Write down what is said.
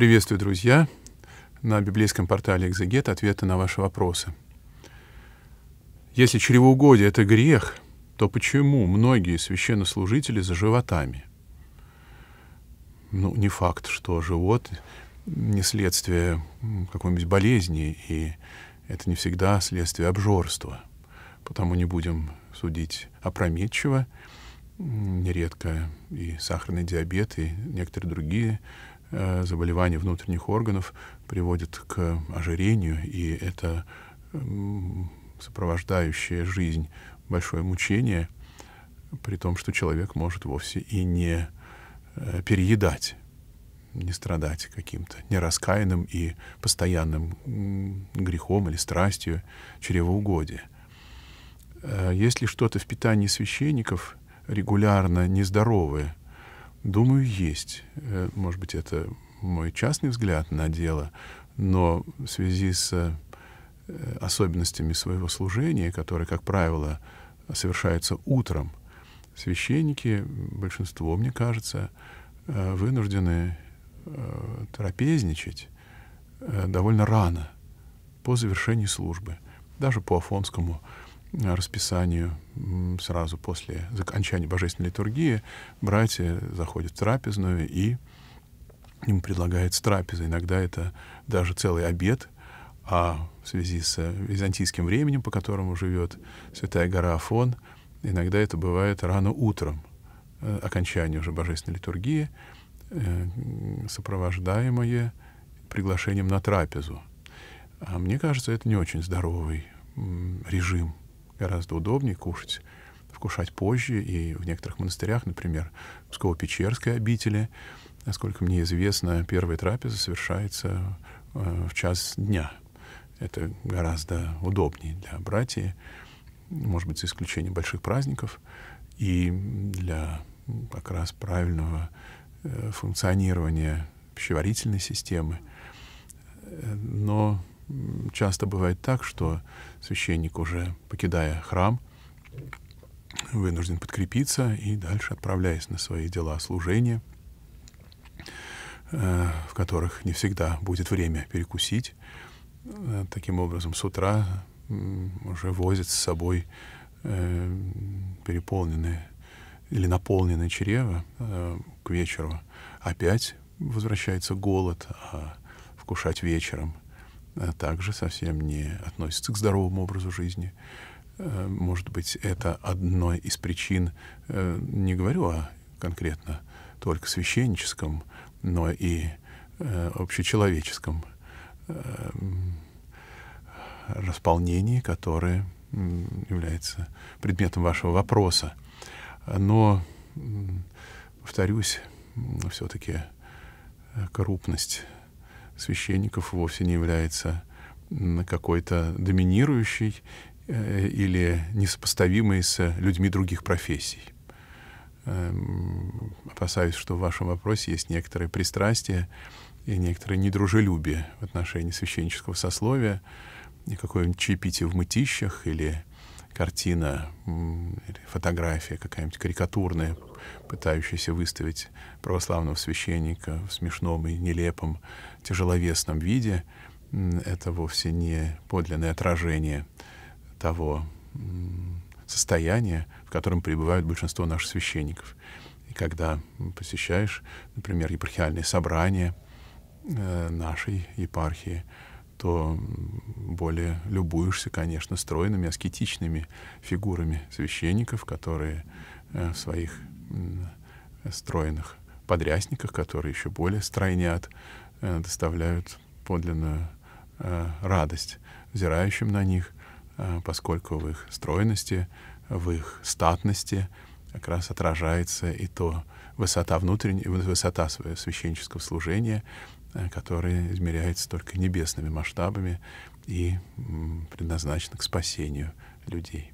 Приветствую, друзья! На библейском портале «Экзегет» ответы на ваши вопросы. Если чревоугодие — это грех, то почему многие священнослужители за животами? Ну, не факт, что живот не следствие какой-нибудь болезни, и это не всегда следствие обжорства. Потому не будем судить опрометчиво. Нередко и сахарный диабет, и некоторые другие Э, заболевания внутренних органов приводят к ожирению, и это сопровождающая жизнь большое мучение, при том, что человек может вовсе и не э, переедать, не страдать каким-то нераскаянным и постоянным грехом или страстью чревоугодия. Э, Если что-то в питании священников регулярно нездоровое, Думаю, есть. Э, может быть, это мой частный взгляд на дело, но в связи с э, особенностями своего служения, которое, как правило, совершается утром, священники, большинство, мне кажется, э, вынуждены трапезничать довольно рано, по завершении службы, даже по афонскому расписанию сразу после окончания божественной литургии братья заходят в трапезную и им предлагается трапеза. Иногда это даже целый обед, а в связи с э, византийским временем, по которому живет Святая гора Афон, иногда это бывает рано утром, э, окончание уже божественной литургии, э, сопровождаемое приглашением на трапезу. А мне кажется, это не очень здоровый режим гораздо удобнее кушать вкушать позже, и в некоторых монастырях, например, Псково-Печерской обители, насколько мне известно, первая трапеза совершается э, в час дня. Это гораздо удобнее для братьев, может быть, за исключением больших праздников, и для как раз правильного э, функционирования пищеварительной системы часто бывает так, что священник уже, покидая храм, вынужден подкрепиться и дальше, отправляясь на свои дела служения, э, в которых не всегда будет время перекусить, э, таким образом с утра уже возит с собой э, переполненное или наполненное чрево к вечеру. Опять возвращается голод, а вкушать вечером — Э, также совсем не относится к здоровому образу жизни. Э, может быть, это одной из причин, э, не говорю о конкретно только священническом, но и общечеловеческом располнении, которое является предметом вашего вопроса. Но, повторюсь, все-таки крупность священников вовсе не является какой-то доминирующей э, или несопоставимой с людьми других профессий. Эм, опасаюсь, что в вашем вопросе есть некоторые пристрастия и некоторое недружелюбие в отношении священнического сословия, никакое чаепитие в мытищах или картина или фотография какая-нибудь карикатурная, пытающаяся выставить православного священника в смешном и нелепом, тяжеловесном виде, это вовсе не подлинное отражение того состояния, в котором пребывают большинство наших священников. И когда посещаешь, например, епархиальные собрания э, нашей епархии, то более любуешься, конечно, стройными, аскетичными фигурами священников, которые э, в своих стройных подрясниках, которые еще более стройнят, э, доставляют подлинную э, радость взирающим на них, поскольку в их стройности, в их статности как раз отражается и то высота внутренней, высота своего священнического служения, Э, которое измеряется только небесными масштабами и предназначено к спасению людей.